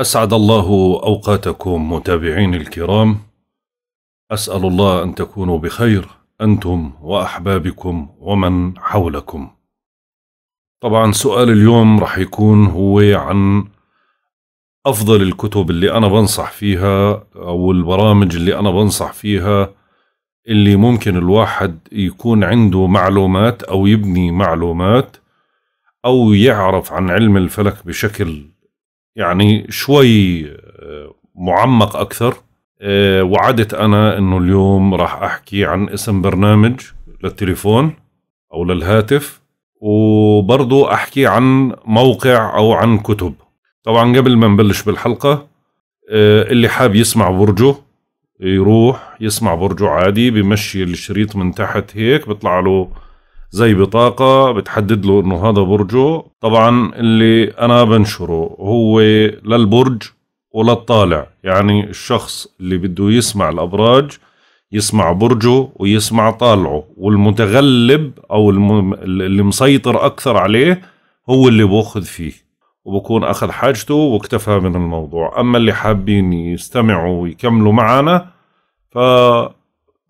أسعد الله أوقاتكم متابعين الكرام أسأل الله أن تكونوا بخير أنتم وأحبابكم ومن حولكم طبعا سؤال اليوم رح يكون هو عن أفضل الكتب اللي أنا بنصح فيها أو البرامج اللي أنا بنصح فيها اللي ممكن الواحد يكون عنده معلومات أو يبني معلومات أو يعرف عن علم الفلك بشكل يعني شوي آه، معمق اكثر آه، وعدت انا انه اليوم راح احكي عن اسم برنامج للتليفون او للهاتف وبرضو احكي عن موقع او عن كتب طبعا قبل ما نبلش بالحلقه آه، اللي حاب يسمع برجه يروح يسمع برجه عادي بمشي الشريط من تحت هيك بيطلع له زي بطاقه بتحدد له انه هذا برجه طبعا اللي انا بنشره هو للبرج وللطالع يعني الشخص اللي بده يسمع الابراج يسمع برجه ويسمع طالعه والمتغلب او الم... اللي مسيطر اكثر عليه هو اللي باخذ فيه وبكون اخذ حاجته واكتفى من الموضوع اما اللي حابين يستمعوا ويكملوا معنا ف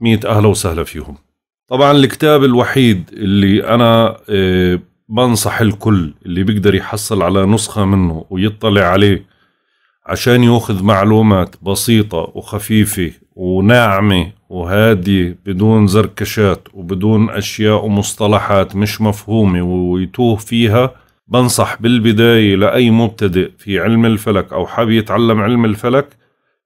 مية اهلا وسهلا فيهم طبعا الكتاب الوحيد اللي انا آه، بنصح الكل اللي بيقدر يحصل على نسخة منه ويطلع عليه عشان ياخذ معلومات بسيطة وخفيفة وناعمة وهادية بدون زركشات وبدون أشياء ومصطلحات مش مفهومة ويتوه فيها بنصح بالبداية لأي مبتدئ في علم الفلك أو حاب يتعلم علم الفلك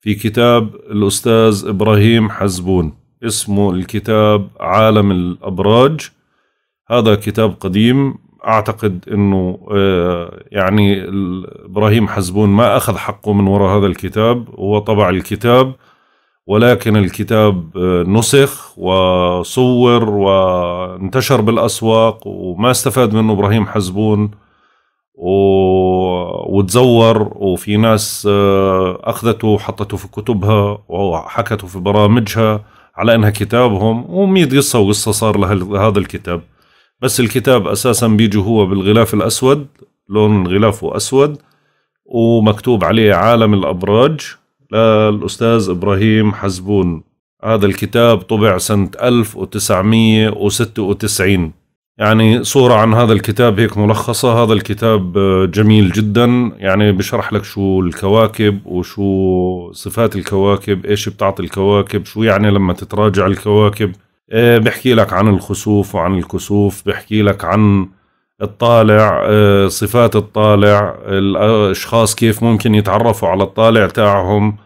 في كتاب الأستاذ إبراهيم حزبون اسمه الكتاب عالم الأبراج هذا كتاب قديم أعتقد أنه آه، يعني إبراهيم حزبون ما أخذ حقه من وراء هذا الكتاب هو طبع الكتاب ولكن الكتاب آه، نسخ وصور وانتشر بالأسواق وما استفاد منه إبراهيم حزبون و... وتزور وفي ناس آه، أخذته وحطته في كتبها وحكته في برامجها على انها كتابهم و100 قصه وقصه صار لهذا الكتاب بس الكتاب اساسا بيجي هو بالغلاف الاسود لون غلافه اسود ومكتوب عليه عالم الابراج للاستاذ ابراهيم حزبون هذا الكتاب طبع سنه 1996 يعني صورة عن هذا الكتاب هيك ملخصة هذا الكتاب آه، جميل جدا يعني بشرح لك شو الكواكب وشو صفات الكواكب ايش بتعطي الكواكب شو يعني لما تتراجع الكواكب آه، بحكي لك عن الخسوف وعن الكسوف بحكي لك عن الطالع آه، صفات الطالع الاشخاص كيف ممكن يتعرفوا على الطالع تاعهم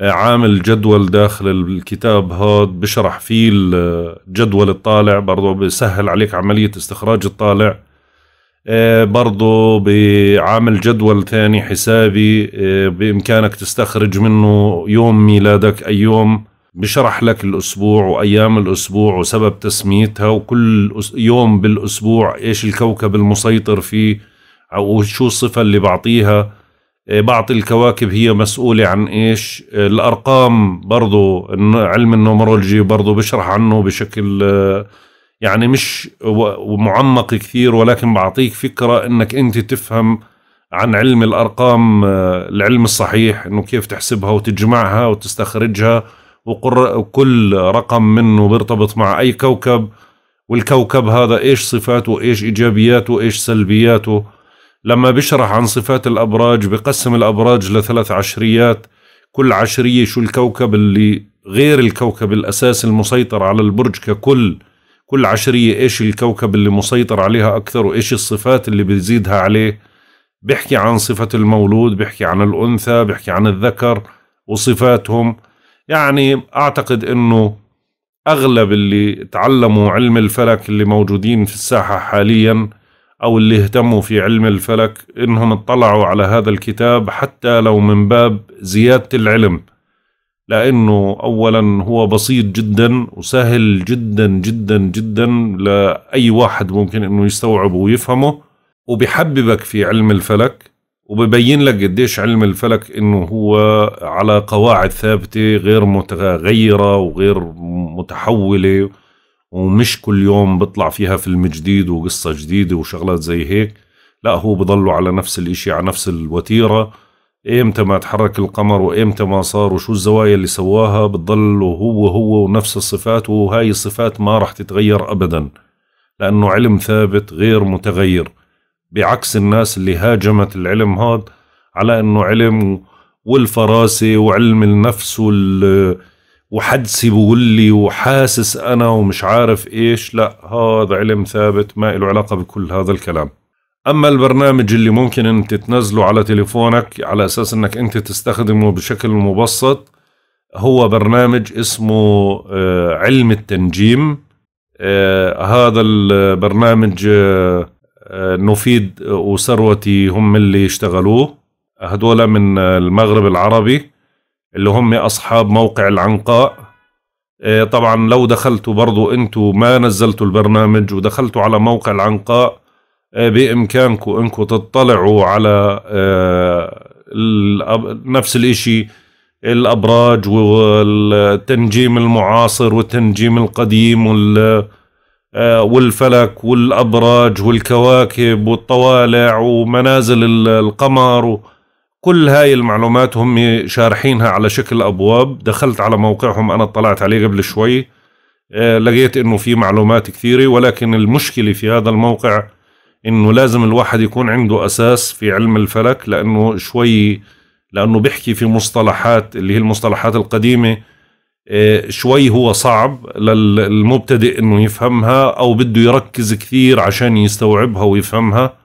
عامل جدول داخل الكتاب هاد بشرح فيه الجدول الطالع برضه بسهل عليك عملية استخراج الطالع آه، برضه بعامل جدول ثاني حسابي آه، بإمكانك تستخرج منه يوم ميلادك أي يوم بشرح لك الأسبوع وأيام الأسبوع وسبب تسميتها وكل يوم بالأسبوع إيش الكوكب المسيطر فيه أو شو الصفة اللي بعطيها بعض الكواكب هي مسؤولة عن إيش الأرقام برضو علم النومرولوجي برضو بشرح عنه بشكل يعني مش معمق كثير ولكن بعطيك فكرة أنك أنت تفهم عن علم الأرقام العلم الصحيح أنه كيف تحسبها وتجمعها وتستخرجها وكل رقم منه بيرتبط مع أي كوكب والكوكب هذا إيش صفاته وإيش إيجابياته وإيش سلبياته لما بيشرح عن صفات الأبراج بقسم الأبراج لثلاث عشريات كل عشرية شو الكوكب اللي غير الكوكب الأساسي المسيطر على البرج ككل كل عشرية إيش الكوكب اللي مسيطر عليها أكثر وإيش الصفات اللي بيزيدها عليه بيحكي عن صفة المولود بيحكي عن الأنثى بيحكي عن الذكر وصفاتهم يعني أعتقد أنه أغلب اللي تعلموا علم الفلك اللي موجودين في الساحة حالياً أو اللي اهتموا في علم الفلك إنهم اطلعوا على هذا الكتاب حتى لو من باب زيادة العلم لأنه أولا هو بسيط جدا وسهل جدا جدا جدا لأي واحد ممكن إنه يستوعبه ويفهمه وبحببك في علم الفلك وببين لك قديش علم الفلك انه هو على قواعد ثابته غير متغيره وغير متحوله ومش كل يوم بطلع فيها فيلم جديد وقصة جديدة وشغلات زي هيك لا هو بضلوا على نفس الاشي على نفس الوتيرة ايمتى ما تحرك القمر وايمتى ما صار وشو الزوايا اللي سواها بتضل هو هو ونفس الصفات وهاي الصفات ما رح تتغير ابدا لانه علم ثابت غير متغير بعكس الناس اللي هاجمت العلم هذا على انه علم والفراسة وعلم النفس وال وحدسي بقول لي وحاسس انا ومش عارف ايش لا هذا علم ثابت ما له علاقه بكل هذا الكلام اما البرنامج اللي ممكن انت تنزله على تليفونك على اساس انك انت تستخدمه بشكل مبسط هو برنامج اسمه آه، علم التنجيم آه، هذا البرنامج آه، نفيد وثروتي هم اللي اشتغلوه هدول من المغرب العربي اللي هم أصحاب موقع العنقاء آه، طبعا لو دخلتوا برضو انتوا ما نزلتوا البرنامج ودخلتوا على موقع العنقاء آه، بإمكانكم انكم تطلعوا على آه، نفس الاشي الأبراج والتنجيم المعاصر والتنجيم القديم وال والفلك والأبراج والكواكب والطوالع ومنازل القمر و... كل هاي المعلومات هم شارحينها على شكل ابواب دخلت على موقعهم انا اطلعت عليه قبل شوي آه، لقيت انه في معلومات كثيره ولكن المشكله في هذا الموقع انه لازم الواحد يكون عنده اساس في علم الفلك لانه شوي لانه بيحكي في مصطلحات اللي هي المصطلحات القديمه آه، شوي هو صعب للمبتدئ انه يفهمها او بده يركز كثير عشان يستوعبها ويفهمها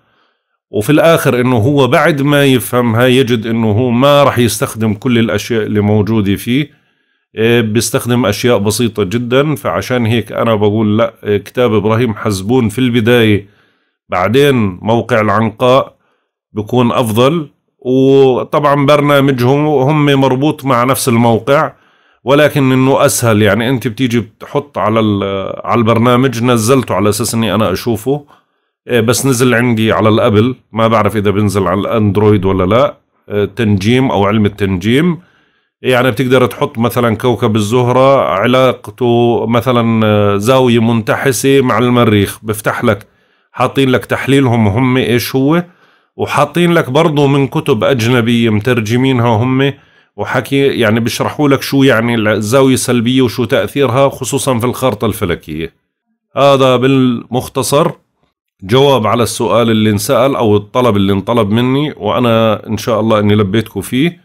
وفي الآخر أنه هو بعد ما يفهمها يجد أنه هو ما رح يستخدم كل الأشياء اللي موجودة فيه إيه، بيستخدم أشياء بسيطة جدا فعشان هيك أنا بقول لا كتاب إبراهيم حزبون في البداية بعدين موقع العنقاء بكون أفضل وطبعا برنامجهم هم مربوط مع نفس الموقع ولكن انه اسهل يعني انت بتيجي بتحط على على البرنامج نزلته على اساس اني انا اشوفه إيه، بس نزل عندي على الابل ما بعرف اذا بنزل على الاندرويد ولا لا إيه، تنجيم او علم التنجيم إيه، يعني بتقدر تحط مثلا كوكب الزهرة علاقته مثلا زاوية منتحسة مع المريخ بفتح لك حاطين لك تحليلهم هم ايش هو وحاطين لك برضه من كتب أجنبية مترجمينها هم وحكي يعني بيشرحوا لك شو يعني الزاوية السلبية وشو تأثيرها خصوصا في الخارطة الفلكية هذا بالمختصر جواب على السؤال اللي انسأل أو الطلب اللي انطلب مني وأنا إن شاء الله إني لبيتكم فيه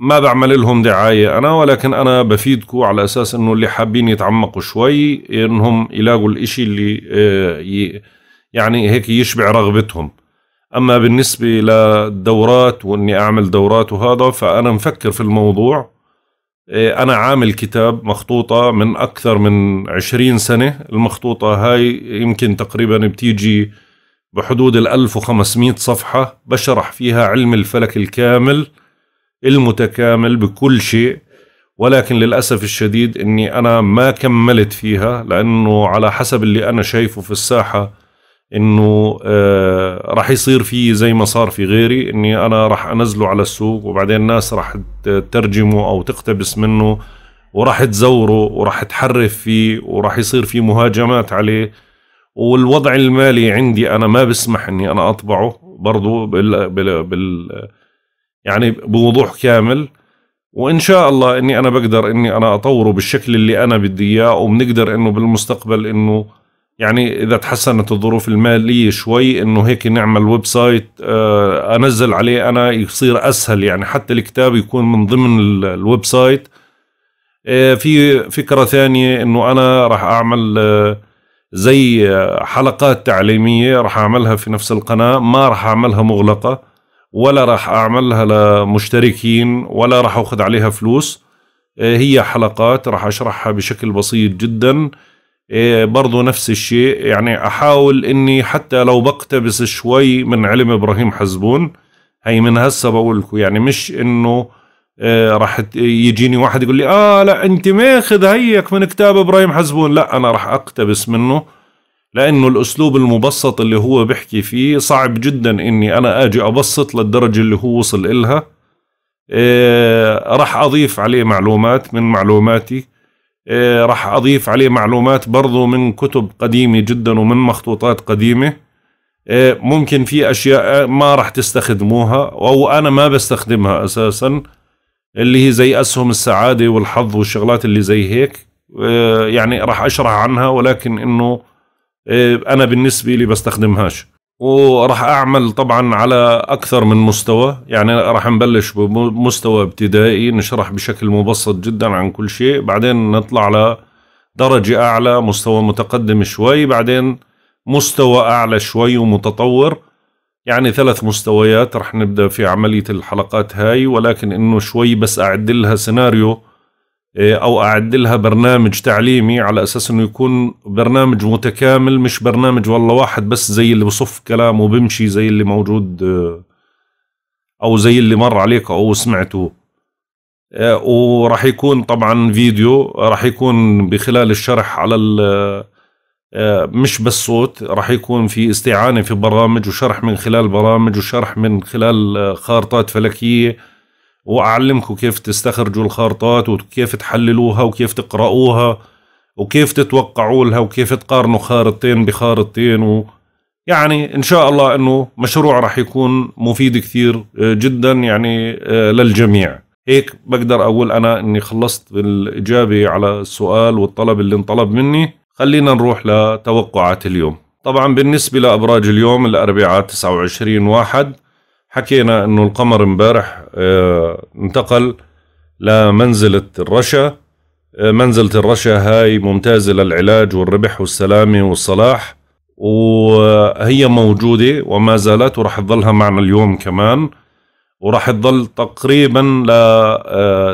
ما بعمل لهم دعاية أنا ولكن أنا بفيدكم على أساس إنه اللي حابين يتعمقوا شوي إنهم يلاقوا الإشي اللي آه، يعني هيك يشبع رغبتهم أما بالنسبة للدورات وإني أعمل دورات وهذا فأنا مفكر في الموضوع إيه، أنا عامل كتاب مخطوطة من أكثر من عشرين سنة المخطوطة هاي يمكن تقريبا بتيجي بحدود الألف وخمسمائة صفحة بشرح فيها علم الفلك الكامل المتكامل بكل شيء ولكن للأسف الشديد أني أنا ما كملت فيها لأنه على حسب اللي أنا شايفه في الساحة انه آه راح يصير في زي ما صار في غيري اني انا راح انزله على السوق وبعدين الناس راح تترجمه او تقتبس منه وراح تزوره وراح تحرف فيه وراح يصير في مهاجمات عليه والوضع المالي عندي انا ما بسمح اني انا اطبعه برضو بال, بال, بال يعني بوضوح كامل وان شاء الله اني انا بقدر اني انا اطوره بالشكل اللي انا بدي اياه وبنقدر انه بالمستقبل انه يعني اذا تحسنت الظروف الماليه شوي انه هيك نعمل ويب سايت آه، انزل عليه انا يصير اسهل يعني حتى الكتاب يكون من ضمن الويب سايت آه، في فكره ثانيه انه انا راح اعمل آه، زي حلقات تعليميه راح اعملها في نفس القناه ما راح اعملها مغلقه ولا راح اعملها لمشتركين ولا راح اخذ عليها فلوس هي حلقات راح اشرحها بشكل بسيط جدا إيه، برضو نفس الشيء يعني أحاول أني حتى لو بقتبس شوي من علم إبراهيم حزبون هي من هسه بقول لكم يعني مش أنه إيه، راح يجيني واحد يقول لي آه لا أنت ماخذ هيك من كتاب إبراهيم حزبون لا أنا راح أقتبس منه لأنه الأسلوب المبسط اللي هو بحكي فيه صعب جدا أني أنا أجي أبسط للدرجة اللي هو وصل إلها إيه، راح أضيف عليه معلومات من معلوماتي إيه، راح أضيف عليه معلومات برضو من كتب قديمة جدا ومن مخطوطات قديمة إيه، ممكن في أشياء ما راح تستخدموها أو أنا ما بستخدمها أساسا اللي هي زي أسهم السعادة والحظ والشغلات اللي زي هيك إيه، يعني راح أشرح عنها ولكن إنه أنا بالنسبة لي بستخدمهاش وراح اعمل طبعا على اكثر من مستوى يعني راح نبلش بمستوى ابتدائي نشرح بشكل مبسط جدا عن كل شيء بعدين نطلع لدرجة اعلى مستوى متقدم شوي بعدين مستوى اعلى شوي ومتطور يعني ثلاث مستويات رح نبدا في عملية الحلقات هاي ولكن انه شوي بس اعدلها سيناريو إيه، او اعد لها برنامج تعليمي على اساس انه يكون برنامج متكامل مش برنامج والله واحد بس زي اللي بصف كلامه وبمشي زي اللي موجود آه، او زي اللي مر عليك او سمعته إيه، وراح يكون طبعا فيديو راح يكون بخلال الشرح على آه، مش بس صوت راح يكون في استعانة في برامج وشرح من خلال برامج وشرح من خلال آه، خارطات فلكية واعلمكم كيف تستخرجوا الخارطات وكيف تحللوها وكيف تقرأوها وكيف تتوقعوا لها وكيف تقارنوا خارطتين بخارطتين و... يعني ان شاء الله انه مشروع راح يكون مفيد كثير آه، جدا يعني آه، للجميع هيك بقدر اقول انا اني خلصت الاجابه على السؤال والطلب اللي انطلب مني خلينا نروح لتوقعات اليوم طبعا بالنسبه لابراج اليوم الاربعاء 29 واحد حكينا انه القمر امبارح آه، انتقل لمنزلة الرشا آه، منزلة الرشا هاي ممتازة للعلاج والربح والسلامة والصلاح وهي موجودة وما زالت ورح تضلها معنا اليوم كمان ورح تضل تقريبا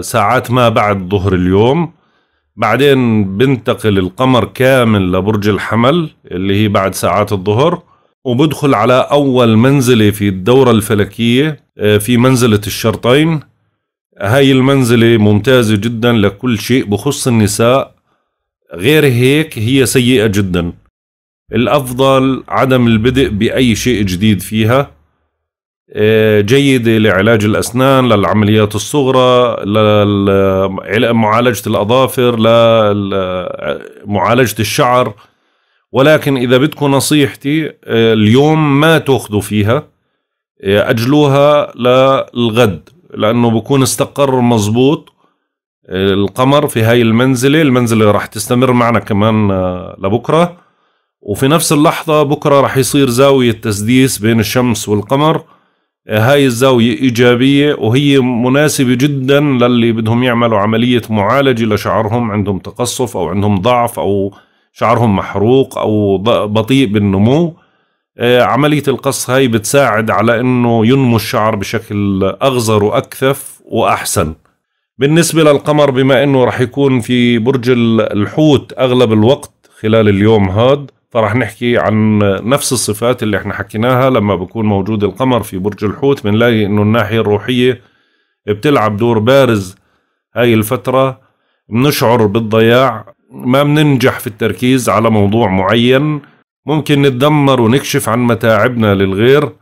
لساعات آه، ما بعد ظهر اليوم بعدين بنتقل القمر كامل لبرج الحمل اللي هي بعد ساعات الظهر وبدخل على أول منزلة في الدورة الفلكية آه، في منزلة الشرطين هاي المنزلة ممتازة جدا لكل شيء بخص النساء غير هيك هي سيئة جدا الأفضل عدم البدء بأي شيء جديد فيها آه، جيدة لعلاج الأسنان للعمليات الصغرى لمعالجة الأظافر لمعالجة الشعر ولكن اذا بدكم نصيحتي آه، اليوم ما تاخذوا فيها آه، اجلوها للغد لانه بكون استقر مزبوط آه، القمر في هاي المنزله المنزله راح تستمر معنا كمان لبكره وفي نفس اللحظه بكره راح يصير زاويه تسديس بين الشمس والقمر هاي الزاوية إيجابية وهي مناسبة جدا للي بدهم يعملوا عملية معالجة لشعرهم عندهم تقصف أو عندهم ضعف أو شعرهم محروق او بطيء بالنمو آه، عملية القص هاي بتساعد على انه ينمو الشعر بشكل اغزر واكثف واحسن بالنسبة للقمر بما انه رح يكون في برج الحوت اغلب الوقت خلال اليوم هاد فرح نحكي عن نفس الصفات اللي احنا حكيناها لما بكون موجود القمر في برج الحوت بنلاقي انه الناحية الروحية بتلعب دور بارز هاي الفترة بنشعر بالضياع ما بننجح في التركيز على موضوع معين ممكن نتدمر ونكشف عن متاعبنا للغير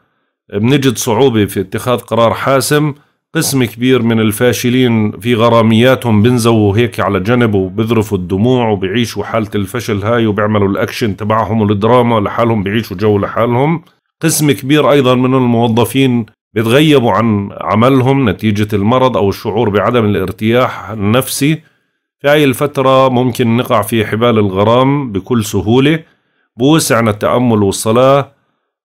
بنجد صعوبة في اتخاذ قرار حاسم قسم كبير من الفاشلين في غرامياتهم بنزوا هيك على جنب وبذرفوا الدموع وبيعيشوا حالة الفشل هاي وبيعملوا الأكشن تبعهم والدراما لحالهم بيعيشوا جو لحالهم قسم كبير أيضا من الموظفين بيتغيبوا عن عملهم نتيجة المرض أو الشعور بعدم الارتياح النفسي في هاي الفترة ممكن نقع في حبال الغرام بكل سهولة بوسعنا التأمل والصلاة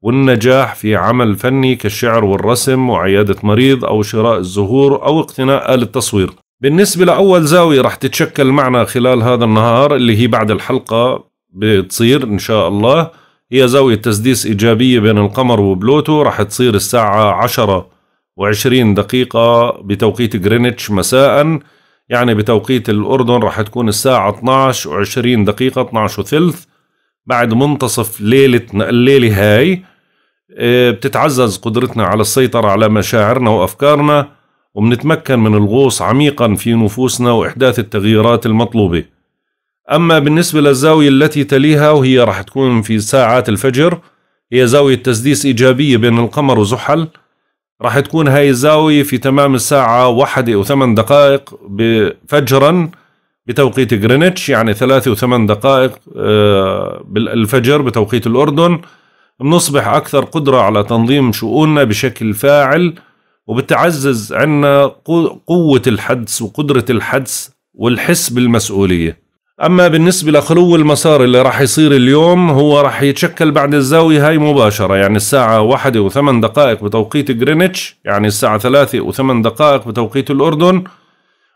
والنجاح في عمل فني كالشعر والرسم وعيادة مريض أو شراء الزهور أو اقتناء آلة تصوير بالنسبة لأول زاوية رح تتشكل معنا خلال هذا النهار اللي هي بعد الحلقة بتصير إن شاء الله هي زاوية تسديس إيجابية بين القمر وبلوتو رح تصير الساعة عشرة وعشرين دقيقة بتوقيت جرينتش مساءً يعني بتوقيت الأردن راح تكون الساعة 12 وعشرين دقيقة 12 وثلث بعد منتصف ليلة الليلة هاي آه، بتتعزز قدرتنا على السيطرة على مشاعرنا وأفكارنا وبنتمكن من الغوص عميقا في نفوسنا وإحداث التغييرات المطلوبة أما بالنسبة للزاوية التي تليها وهي راح تكون في ساعات الفجر هي زاوية تسديس إيجابية بين القمر وزحل راح تكون هاي الزاوية في تمام الساعة واحدة وثمان دقائق فجرا بتوقيت غرينتش يعني ثلاثة وثمان دقائق آه، بالفجر بتوقيت الأردن بنصبح أكثر قدرة على تنظيم شؤوننا بشكل فاعل وبتعزز عنا قوة الحدس وقدرة الحدس والحس بالمسؤولية اما بالنسبه لخلو المسار اللي راح يصير اليوم هو راح يتشكل بعد الزاويه هاي مباشره يعني الساعه واحدة وثمان دقائق بتوقيت جرينتش يعني الساعه ثلاثة وثمان دقائق بتوقيت الاردن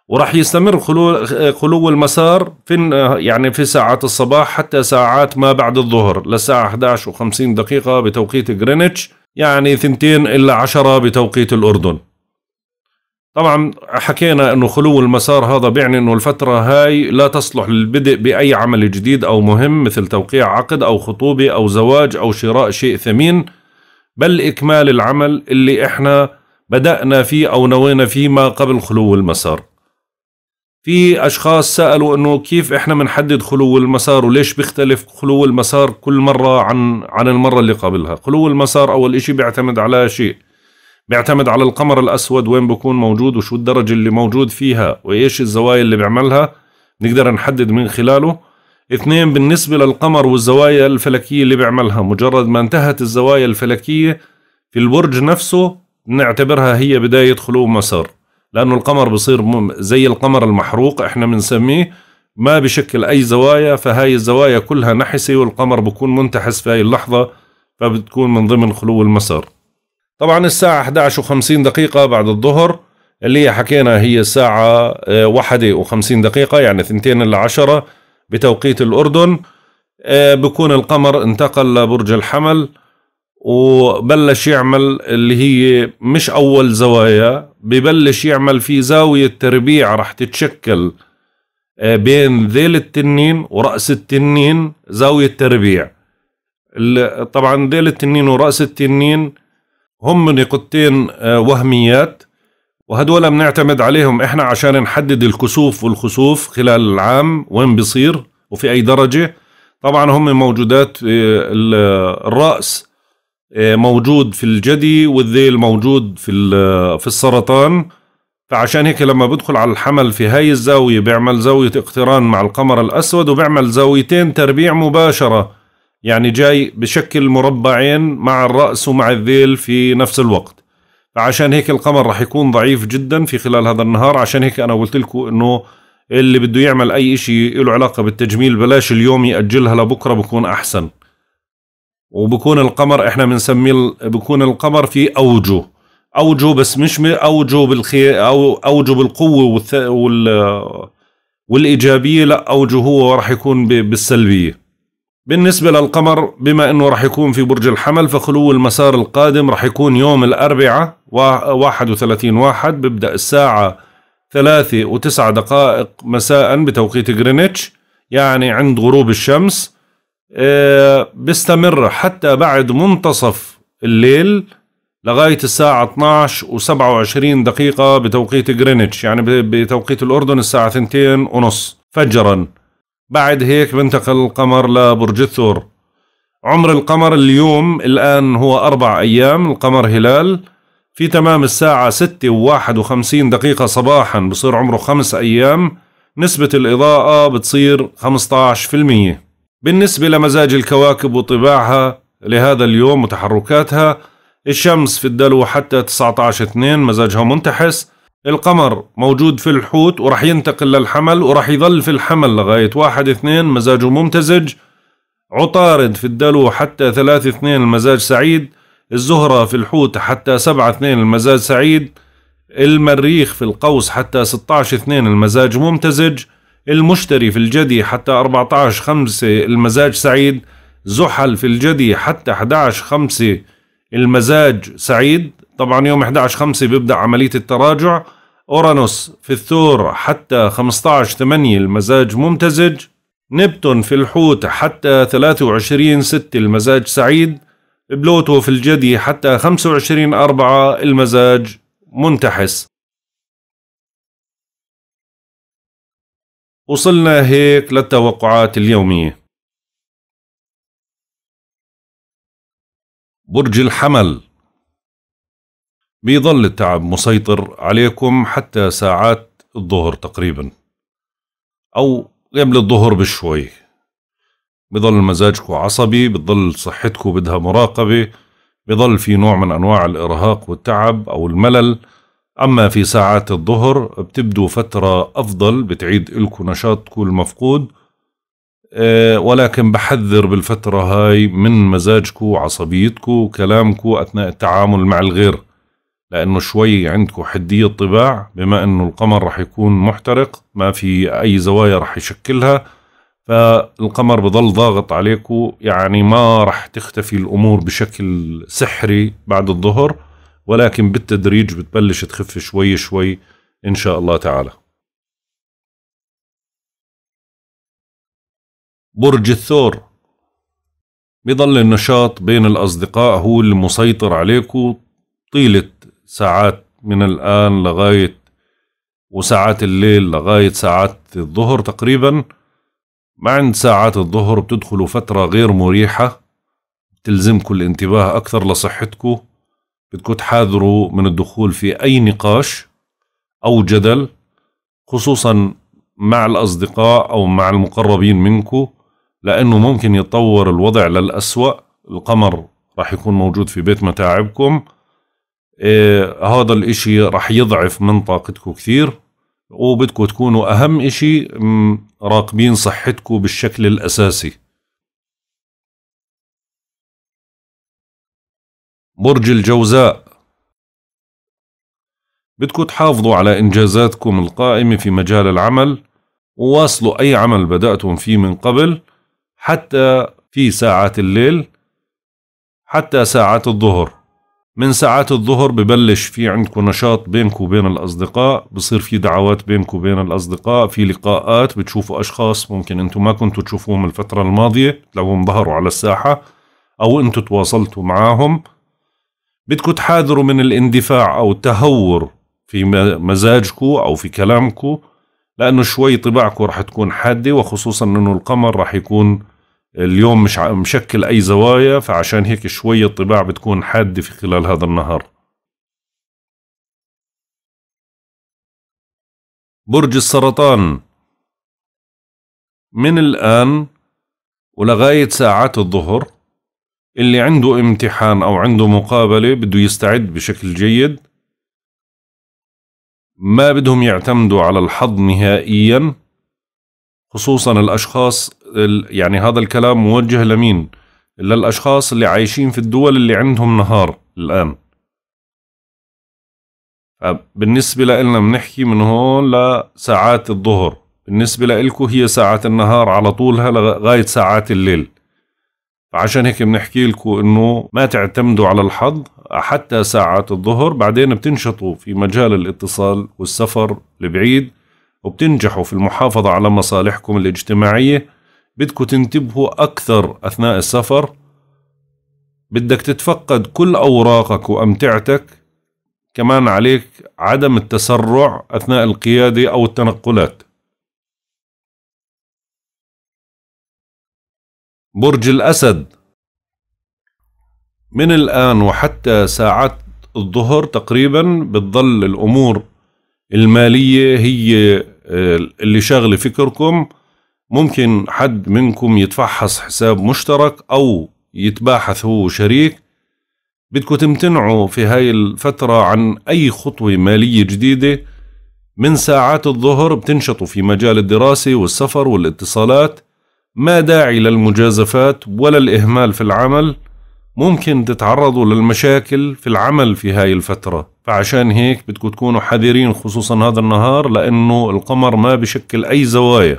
وراح يستمر خلو خلو المسار في يعني في ساعات الصباح حتى ساعات ما بعد الظهر لساعة 11 و50 دقيقه بتوقيت جرينتش يعني ثنتين الا عشرة بتوقيت الاردن طبعا حكينا انه خلو المسار هذا بيعني انه الفترة هاي لا تصلح للبدء بأي عمل جديد أو مهم مثل توقيع عقد أو خطوبة أو زواج أو شراء شيء ثمين بل إكمال العمل اللي إحنا بدأنا فيه أو نوينا فيه ما قبل خلو المسار في أشخاص سألوا أنه كيف إحنا بنحدد خلو المسار وليش بيختلف خلو المسار كل مرة عن عن المرة اللي قبلها خلو المسار أول إشي بيعتمد على شيء بيعتمد على القمر الأسود وين بكون موجود وشو الدرجة اللي موجود فيها وإيش الزوايا اللي بيعملها نقدر نحدد من خلاله اثنين بالنسبة للقمر والزوايا الفلكية اللي بيعملها مجرد ما انتهت الزوايا الفلكية في البرج نفسه نعتبرها هي بداية خلو مسار لأنه القمر بصير زي القمر المحروق احنا بنسميه ما بشكل أي زوايا فهاي الزوايا كلها نحسة والقمر بكون منتحس في هاي اللحظة فبتكون من ضمن خلو المسار طبعا الساعة 11 و50 دقيقة بعد الظهر اللي هي حكينا هي الساعة آه، واحدة وخمسين دقيقة يعني 2 إلى عشرة بتوقيت الأردن آه، بكون القمر انتقل لبرج الحمل وبلش يعمل اللي هي مش أول زوايا ببلش يعمل في زاوية تربيع رح تتشكل آه، بين ذيل التنين ورأس التنين زاوية تربيع طبعا ذيل التنين ورأس التنين هم نقطتين آه، وهميات وهدول بنعتمد عليهم احنا عشان نحدد الكسوف والخسوف خلال العام وين بيصير وفي اي درجه طبعا هم موجودات آه، الراس آه، موجود في الجدي والذيل موجود في في السرطان فعشان هيك لما بدخل على الحمل في هاي الزاويه بيعمل زاويه اقتران مع القمر الاسود وبيعمل زاويتين تربيع مباشره يعني جاي بشكل مربعين مع الرأس ومع الذيل في نفس الوقت فعشان هيك القمر رح يكون ضعيف جدا في خلال هذا النهار عشان هيك أنا قلت لكم أنه اللي بده يعمل أي شيء له علاقة بالتجميل بلاش اليوم يأجلها لبكرة بكون أحسن وبكون القمر احنا بنسميه بكون القمر في اوجه اوجه بس مش اوجه بالخير او اوجه بالقوه والث... وال والايجابيه لا اوجه هو راح يكون بالسلبيه بالنسبة للقمر بما انه رح يكون في برج الحمل فخلو المسار القادم رح يكون يوم الاربعاء وثلاثين واحد بيبدأ الساعة ثلاثة وتسعة دقائق مساء بتوقيت غرينتش يعني عند غروب الشمس آه، بيستمر حتى بعد منتصف الليل لغاية الساعة 12 و27 دقيقة بتوقيت غرينتش يعني بتوقيت الأردن الساعة 2 ونص فجراً بعد هيك بنتقل القمر لبرج الثور عمر القمر اليوم الآن هو أربع أيام القمر هلال في تمام الساعة ستة وواحد وخمسين دقيقة صباحا بصير عمره خمس أيام نسبة الإضاءة بتصير 15% بالنسبة لمزاج الكواكب وطباعها لهذا اليوم وتحركاتها الشمس في الدلو حتى 19 2 مزاجها منتحس القمر موجود في الحوت وراح ينتقل للحمل وراح يظل في الحمل لغاية واحد اثنين مزاجه ممتزج عطارد في الدلو حتى ثلاث اثنين المزاج سعيد الزهرة في الحوت حتى سبعة اثنين المزاج سعيد المريخ في القوس حتى عشر اثنين المزاج ممتزج المشتري في الجدي حتى عشر خمسة المزاج سعيد زحل في الجدي حتى 11 خمسة المزاج سعيد طبعا يوم 11 5 بيبدأ عملية التراجع أورانوس في الثور حتى 15 8 المزاج ممتزج نبتون في الحوت حتى 23 6 المزاج سعيد بلوتو في الجدي حتى 25 4 المزاج منتحس وصلنا هيك للتوقعات اليومية برج الحمل بيظل التعب مسيطر عليكم حتى ساعات الظهر تقريبا أو قبل الظهر بشوي بضل مزاجكم عصبي بتضل صحتكم بدها مراقبة بضل في نوع من أنواع الإرهاق والتعب أو الملل أما في ساعات الظهر بتبدو فترة أفضل بتعيد لكم نشاطكم المفقود آه، ولكن بحذر بالفترة هاي من مزاجكم وعصبيتكم وكلامكم أثناء التعامل مع الغير لأنه شوي عندكم حدية طباع بما أنه القمر رح يكون محترق ما في أي زوايا رح يشكلها فالقمر بضل ضاغط عليكم يعني ما رح تختفي الأمور بشكل سحري بعد الظهر ولكن بالتدريج بتبلش تخف شوي شوي إن شاء الله تعالى برج الثور بضل النشاط بين الأصدقاء هو المسيطر عليكم طيلة ساعات من الآن لغاية وساعات الليل لغاية ساعات الظهر تقريبا ما عند ساعات الظهر بتدخلوا فترة غير مريحة بتلزمكم الانتباه أكثر لصحتكم بدكم تحاذروا من الدخول في أي نقاش أو جدل خصوصا مع الأصدقاء أو مع المقربين منكم لأنه ممكن يتطور الوضع للأسوأ القمر راح يكون موجود في بيت متاعبكم إيه هذا الاشي رح يضعف من طاقتكم كثير وبدكم تكونوا اهم اشي راقبين صحتكم بالشكل الاساسي برج الجوزاء بدكم تحافظوا على إنجازاتكم القائمة في مجال العمل وواصلوا أي عمل بدأتم فيه من قبل حتى في ساعات الليل حتى ساعات الظهر من ساعات الظهر ببلش في عندكم نشاط بينك وبين الأصدقاء بصير في دعوات بينك وبين الأصدقاء في لقاءات بتشوفوا أشخاص ممكن أنتم ما كنتوا تشوفوهم الفترة الماضية لو انبهروا على الساحة أو أنتم تواصلتوا معاهم بدكم تحاذروا من الاندفاع أو التهور في مزاجكم أو في كلامكم لأنه شوي طباعكم رح تكون حادة وخصوصا أنه القمر رح يكون اليوم مش مشكل أي زوايا فعشان هيك شوية طباع بتكون حادة في خلال هذا النهار برج السرطان من الآن ولغاية ساعات الظهر اللي عنده امتحان أو عنده مقابلة بده يستعد بشكل جيد ما بدهم يعتمدوا على الحظ نهائيا خصوصا الأشخاص يعني هذا الكلام موجه لمين للأشخاص اللي عايشين في الدول اللي عندهم نهار الآن بالنسبة لنا بنحكي من هون لساعات الظهر بالنسبة لإلكو هي ساعات النهار على طولها لغاية ساعات الليل فعشان هيك بنحكي لكم انه ما تعتمدوا على الحظ حتى ساعات الظهر بعدين بتنشطوا في مجال الاتصال والسفر البعيد وبتنجحوا في المحافظة على مصالحكم الاجتماعية بدكم تنتبهوا أكثر أثناء السفر بدك تتفقد كل أوراقك وأمتعتك كمان عليك عدم التسرع أثناء القيادة أو التنقلات برج الأسد من الآن وحتى ساعات الظهر تقريبا بتظل الأمور المالية هي آه، اللي شغل فكركم ممكن حد منكم يتفحص حساب مشترك أو يتباحث هو شريك بدكم تمتنعوا في هاي الفترة عن أي خطوة مالية جديدة من ساعات الظهر بتنشطوا في مجال الدراسة والسفر والاتصالات ما داعي للمجازفات ولا الإهمال في العمل ممكن تتعرضوا للمشاكل في العمل في هاي الفترة فعشان هيك بدكم تكونوا حذرين خصوصا هذا النهار لأنه القمر ما بشكل أي زوايا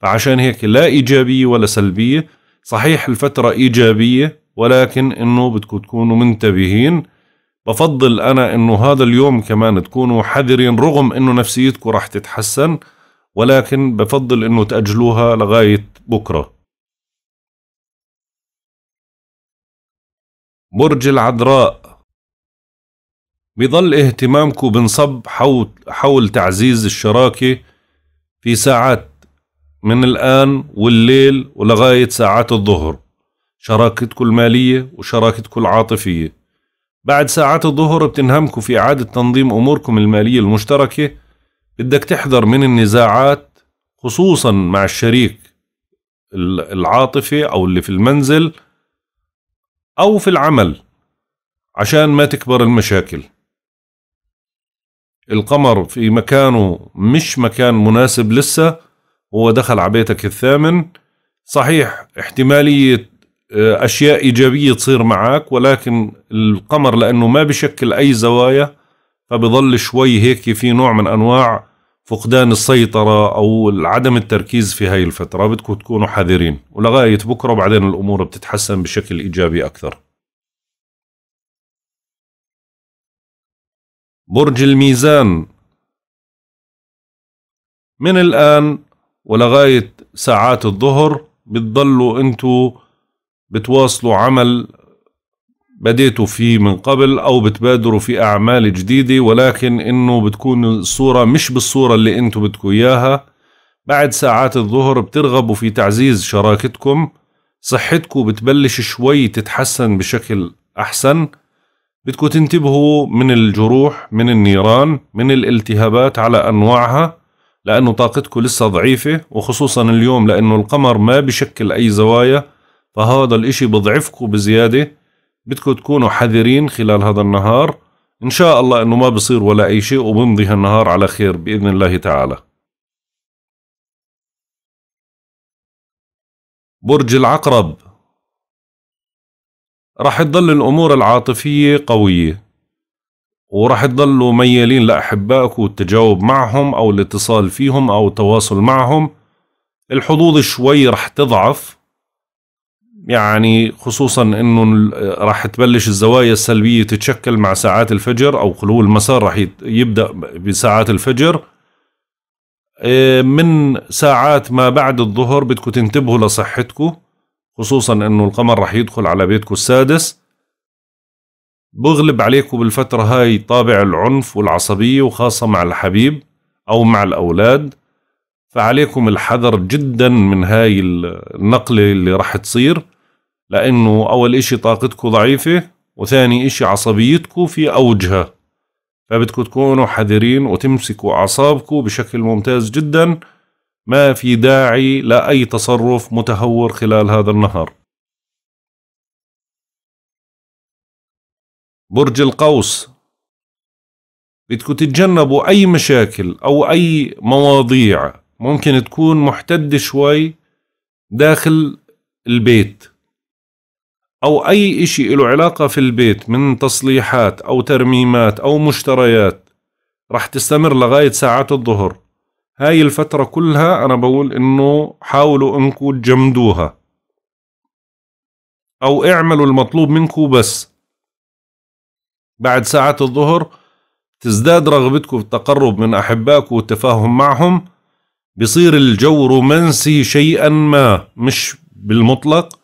فعشان هيك لا إيجابية ولا سلبية صحيح الفترة إيجابية ولكن إنه بدكم تكونوا منتبهين بفضل أنا إنه هذا اليوم كمان تكونوا حذرين رغم إنه نفسيتكم راح تتحسن ولكن بفضل إنه تأجلوها لغاية بكرة برج العذراء بظل اهتمامكم بنصب حول تعزيز الشراكة في ساعات من الآن والليل ولغاية ساعات الظهر شراكتكم المالية وشراكتكم العاطفية بعد ساعات الظهر بتنهمكم في إعادة تنظيم أموركم المالية المشتركة بدك تحذر من النزاعات خصوصا مع الشريك العاطفي أو اللي في المنزل أو في العمل عشان ما تكبر المشاكل القمر في مكانه مش مكان مناسب لسه هو دخل على بيتك الثامن صحيح احتمالية آه، أشياء إيجابية تصير معك ولكن القمر لأنه ما بشكل أي زوايا فبضل شوي هيك في نوع من أنواع فقدان السيطرة أو عدم التركيز في هاي الفترة بدكم تكونوا حذرين ولغاية بكرة وبعدين الأمور بتتحسن بشكل إيجابي أكثر برج الميزان من الآن ولغاية ساعات الظهر بتضلوا انتوا بتواصلوا عمل بديتوا فيه من قبل او بتبادروا في اعمال جديده ولكن انه بتكون الصوره مش بالصوره اللي انتو بدكوا اياها بعد ساعات الظهر بترغبوا في تعزيز شراكتكم صحتكم بتبلش شوي تتحسن بشكل احسن بدكم تنتبهوا من الجروح من النيران من الالتهابات على انواعها لأنه طاقتكم لسه ضعيفة وخصوصا اليوم لأنه القمر ما بشكل أي زوايا فهذا الإشي بضعفكم بزيادة بدكم تكونوا حذرين خلال هذا النهار إن شاء الله أنه ما بصير ولا أي شيء وبمضي هالنهار على خير بإذن الله تعالى برج العقرب رح تضل الأمور العاطفية قوية وراح تضلوا ميالين لأحبائك والتجاوب معهم أو الاتصال فيهم أو التواصل معهم الحظوظ شوي راح تضعف يعني خصوصا انه راح تبلش الزوايا السلبيه تتشكل مع ساعات الفجر او خلو المسار راح يبدا بساعات الفجر إيه، من ساعات ما بعد الظهر بدكم تنتبهوا لصحتكم خصوصا انه القمر راح يدخل على بيتكم السادس بغلب عليكم بالفترة هاي طابع العنف والعصبية وخاصة مع الحبيب أو مع الأولاد فعليكم الحذر جدا من هاي النقلة اللي راح تصير لأنه أول إشي طاقتكم ضعيفة وثاني إشي عصبيتكم في أوجها فبدكم تكونوا حذرين وتمسكوا أعصابكم بشكل ممتاز جدا ما في داعي لأي تصرف متهور خلال هذا النهار برج القوس بدكم تتجنبوا أي مشاكل أو أي مواضيع ممكن تكون محتدة شوي داخل البيت أو أي إشي له علاقة في البيت من تصليحات أو ترميمات أو مشتريات رح تستمر لغاية ساعات الظهر هاي الفترة كلها أنا بقول إنه حاولوا إنكم تجمدوها أو اعملوا المطلوب منكم بس بعد ساعة الظهر تزداد رغبتكم في التقرب من أحبائكم والتفاهم معهم بصير الجو رومانسي شيئا ما مش بالمطلق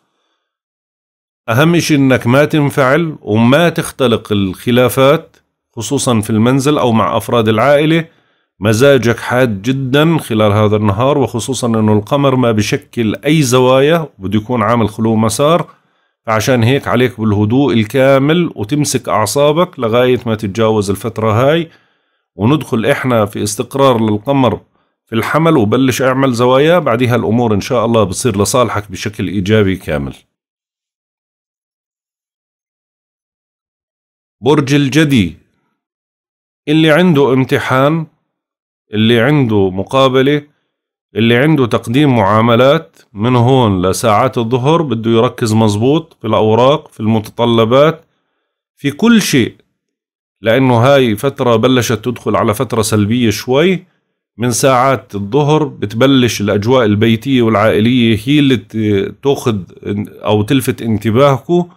أهم إشي إنك ما تنفعل وما تختلق الخلافات خصوصا في المنزل أو مع أفراد العائلة مزاجك حاد جدا خلال هذا النهار وخصوصا أنه القمر ما بشكل أي زوايا بده يكون عامل خلو مسار عشان هيك عليك بالهدوء الكامل وتمسك أعصابك لغاية ما تتجاوز الفترة هاي وندخل إحنا في استقرار للقمر في الحمل وبلش اعمل زوايا بعدها الأمور إن شاء الله بتصير لصالحك بشكل إيجابي كامل برج الجدي اللي عنده امتحان اللي عنده مقابلة اللي عنده تقديم معاملات من هون لساعات الظهر بده يركز مزبوط في الأوراق في المتطلبات في كل شيء لأنه هاي فترة بلشت تدخل على فترة سلبية شوي من ساعات الظهر بتبلش الأجواء البيتية والعائلية هي اللي تأخذ أو تلفت انتباهكم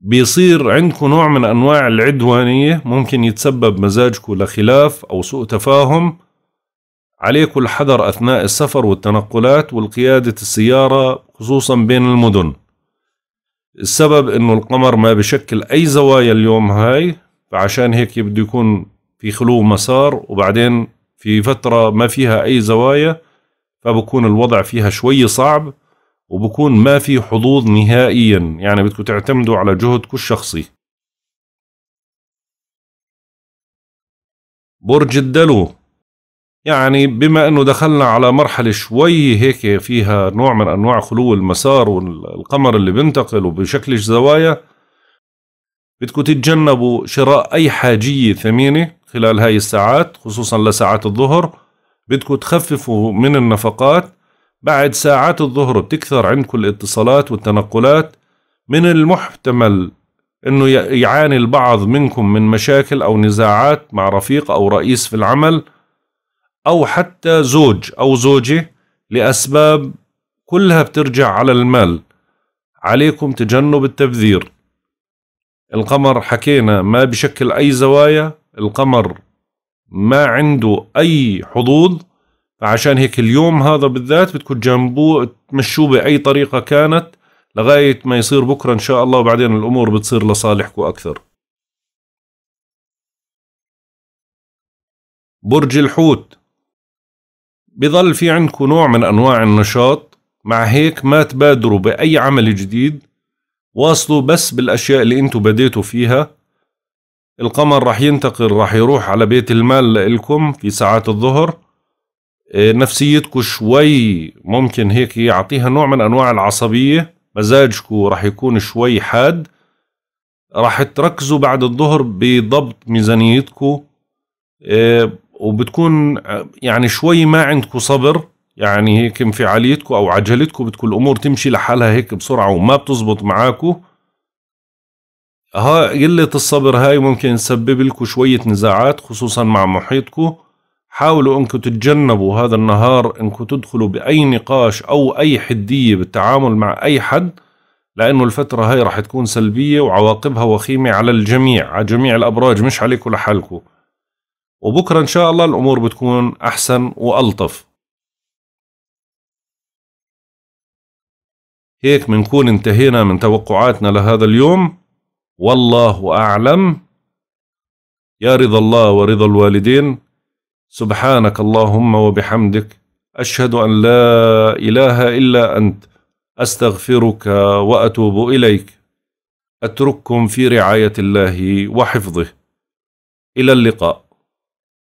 بيصير عندكم نوع من أنواع العدوانية ممكن يتسبب مزاجكم لخلاف أو سوء تفاهم عليكم الحذر أثناء السفر والتنقلات والقيادة السيارة خصوصا بين المدن السبب انه القمر ما بشكل اي زوايا اليوم هاي فعشان هيك بده يكون في خلو مسار وبعدين في فترة ما فيها اي زوايا فبكون الوضع فيها شوي صعب وبكون ما في حظوظ نهائيا يعني بدكم تعتمدوا على جهدكم الشخصي برج الدلو يعني بما انه دخلنا على مرحله شوي هيك فيها نوع من انواع خلو المسار والقمر اللي بينتقل وبشكلش زوايا بدكم تتجنبوا شراء اي حاجيه ثمينه خلال هاي الساعات خصوصا لساعات الظهر بدكم تخففوا من النفقات بعد ساعات الظهر بتكثر عندكم الاتصالات والتنقلات من المحتمل انه يعاني البعض منكم من مشاكل او نزاعات مع رفيق او رئيس في العمل أو حتى زوج أو زوجة لأسباب كلها بترجع على المال عليكم تجنب التبذير القمر حكينا ما بشكل أي زوايا القمر ما عنده أي حظوظ فعشان هيك اليوم هذا بالذات بتكون تجنبوه تمشوه بأي طريقة كانت لغاية ما يصير بكرة إن شاء الله وبعدين الأمور بتصير لصالحك أكثر برج الحوت بضل في عندكم نوع من أنواع النشاط مع هيك ما تبادروا بأي عمل جديد واصلوا بس بالأشياء اللي انتم بديتوا فيها القمر رح ينتقل رح يروح على بيت المال لإلكم في ساعات الظهر إيه، نفسيتكم شوي ممكن هيك يعطيها نوع من أنواع العصبية مزاجكم رح يكون شوي حاد رح تركزوا بعد الظهر بضبط ميزانيتكم إيه، وبتكون يعني شوي ما عندكم صبر يعني هيك انفعاليتكم او عجلتكم بتكون الامور تمشي لحالها هيك بسرعه وما بتزبط معاكم ها قلة الصبر هاي ممكن تسبب لكم شوية نزاعات خصوصا مع محيطكم حاولوا انكم تتجنبوا هذا النهار انكم تدخلوا بأي نقاش أو أي حدية بالتعامل مع أي حد لأنه الفترة هاي رح تكون سلبية وعواقبها وخيمة على الجميع على جميع الأبراج مش عليكم لحالكم وبكرة إن شاء الله الأمور بتكون أحسن وألطف هيك بنكون انتهينا من توقعاتنا لهذا اليوم والله أعلم يا رضا الله ورضا الوالدين سبحانك اللهم وبحمدك أشهد أن لا إله إلا أنت أستغفرك وأتوب إليك أترككم في رعاية الله وحفظه إلى اللقاء